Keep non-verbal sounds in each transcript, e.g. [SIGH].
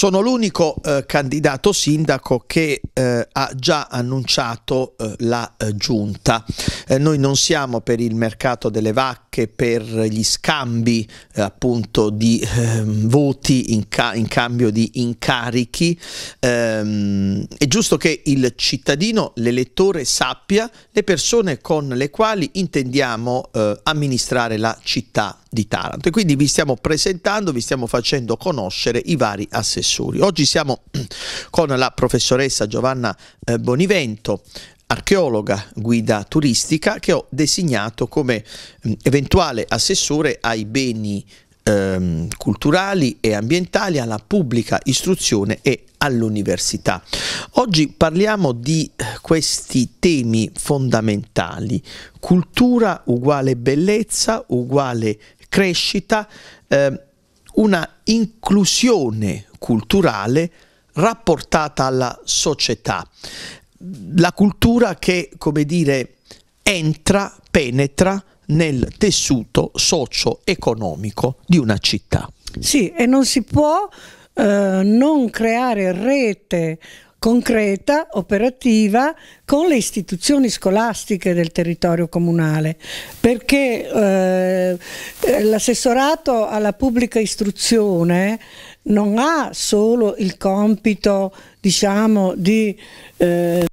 sono l'unico eh, candidato sindaco che eh, ha già annunciato eh, la eh, giunta. Eh, noi non siamo per il mercato delle vacche, per gli scambi eh, appunto di ehm, voti in, ca in, cambio di incarichi. Ehm, è giusto che il cittadino, l'elettore sappia le persone con le quali intendiamo amministrare la città di Taranto e quindi vi stiamo presentando, vi stiamo facendo conoscere i vari assessori. Oggi siamo [CLEARS THROAT] con la professoressa Giovanna eh, Bonivento, archeologa guida turistica che ho designato come mm, eventuale assessore ai beni ehm, culturali e ambientali, alla pubblica istruzione e all'università. Oggi parliamo di eh, questi temi fondamentali, cultura uguale bellezza uguale crescita eh, una inclusione culturale rapportata alla società. La cultura che, come dire, entra, penetra nel tessuto socio-economico di una città. Sì, e non si può eh, non creare rete concreta, operativa con le istituzioni scolastiche del territorio comunale, perché eh, l'assessorato alla pubblica istruzione non ha solo il compito diciamo, di, eh,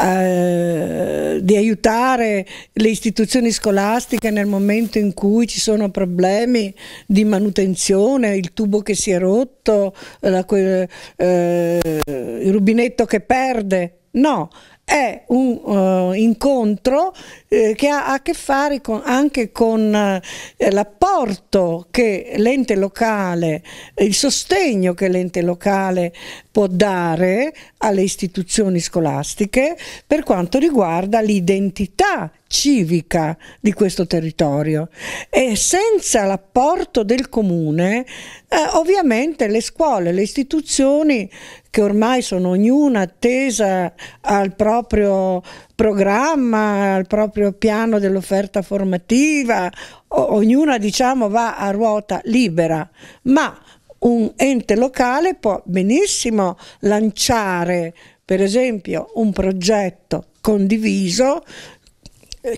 eh, di, aiutare le istituzioni scolastiche nel momento in cui ci sono problemi di manutenzione, il tubo che si è rotto, la, eh, il rubinetto che perde, no, è un uh, incontro eh, che ha a che fare con, anche con eh, l'apporto che l'ente locale, eh, il sostegno che l'ente locale può dare alle istituzioni scolastiche per quanto riguarda l'identità civica di questo territorio e senza l'apporto del comune eh, ovviamente le scuole, le istituzioni che ormai sono ognuna attesa al proprio proprio programma, al proprio piano dell'offerta formativa, o- ognuna diciamo va a ruota libera, ma un ente locale può benissimo lanciare per esempio un progetto condiviso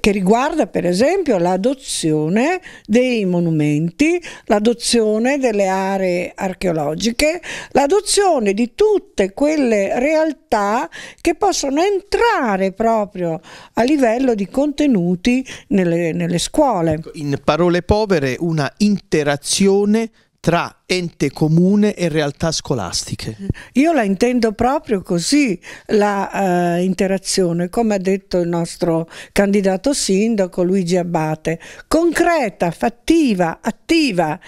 che riguarda per esempio l'adozione dei monumenti, l'adozione delle aree archeologiche, l'adozione di tutte quelle realtà che possono entrare proprio a livello di contenuti nelle, nelle scuole. Ecco, in parole povere, una interazione tra ente comune e realtà scolastiche. Io la intendo proprio così, la eh, interazione, come ha detto il nostro candidato sindaco Luigi Abbate, concreta, fattiva, attiva.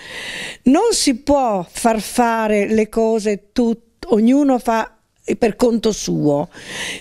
Non si può far fare le cose tutte, ognuno fa per conto suo,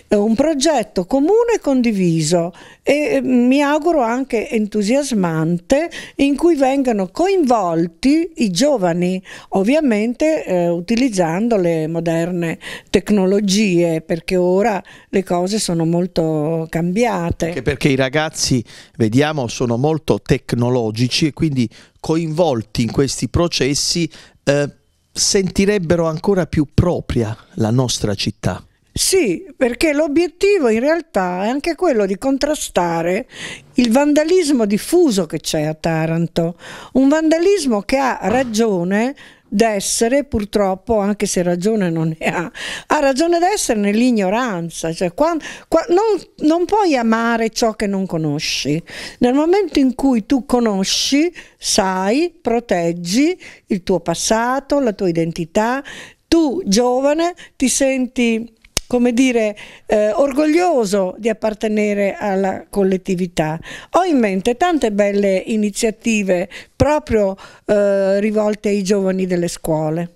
un progetto comune e condiviso e eh, mi auguro anche entusiasmante in cui vengano coinvolti i giovani, ovviamente eh, utilizzando le moderne tecnologie perché ora le cose sono molto cambiate. Anche perché i ragazzi, vediamo, sono molto tecnologici e quindi coinvolti in questi processi eh, sentirebbero ancora più propria la nostra città. Sì, perché l'obiettivo in realtà è anche quello di contrastare il vandalismo diffuso che c'è a Taranto, un vandalismo che ha ragione d'essere, purtroppo, anche se ragione non ne ha, ha ragione d'essere nell'ignoranza, cioè, quando, quando, non, non puoi amare ciò che non conosci. Nel momento in cui tu conosci, sai, proteggi il tuo passato, la tua identità, tu giovane ti senti come dire, eh, orgoglioso di appartenere alla collettività. Ho in mente tante belle iniziative proprio eh, rivolte ai giovani delle scuole.